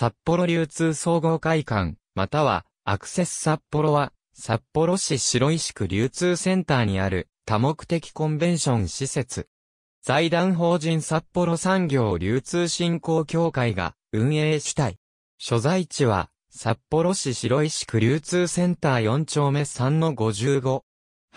札幌流通総合会館、または、アクセス札幌は、札幌市白石区流通センターにある、多目的コンベンション施設。財団法人札幌産業流通振興協会が運営主体。所在地は、札幌市白石区流通センター4丁目3の55。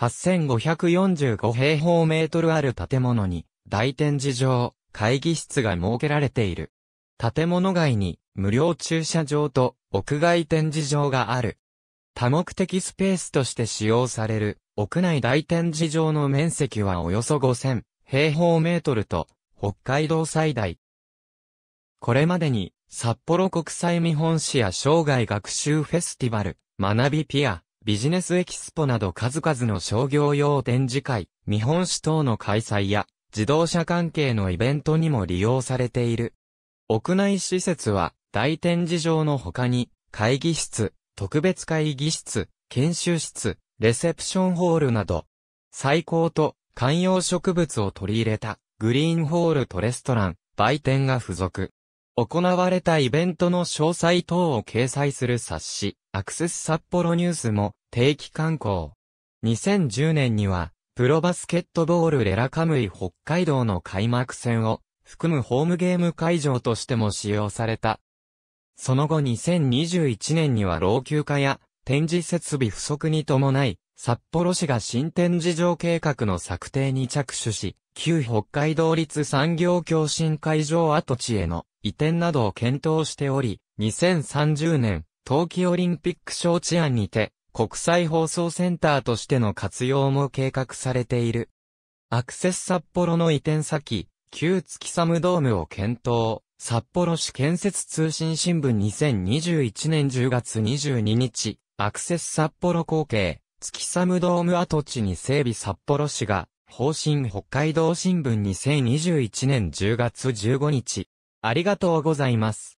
8545平方メートルある建物に、大展示場、会議室が設けられている。建物外に、無料駐車場と屋外展示場がある。多目的スペースとして使用される屋内大展示場の面積はおよそ5000平方メートルと北海道最大。これまでに札幌国際見本市や生涯学習フェスティバル、学びピア、ビジネスエキスポなど数々の商業用展示会、見本市等の開催や自動車関係のイベントにも利用されている。屋内施設は大展示場の他に、会議室、特別会議室、研修室、レセプションホールなど、最高と観葉植物を取り入れたグリーンホールとレストラン、売店が付属。行われたイベントの詳細等を掲載する冊子、アクセス札幌ニュースも定期刊行。2010年には、プロバスケットボールレラカムイ北海道の開幕戦を含むホームゲーム会場としても使用されたその後2021年には老朽化や展示設備不足に伴い、札幌市が新展示場計画の策定に着手し、旧北海道立産業共振会場跡地への移転などを検討しており、2030年、冬季オリンピック招致案にて、国際放送センターとしての活用も計画されている。アクセス札幌の移転先、旧月サムドームを検討。札幌市建設通信新聞2021年10月22日、アクセス札幌後継、月サムドーム跡地に整備札幌市が、方針北海道新聞2021年10月15日。ありがとうございます。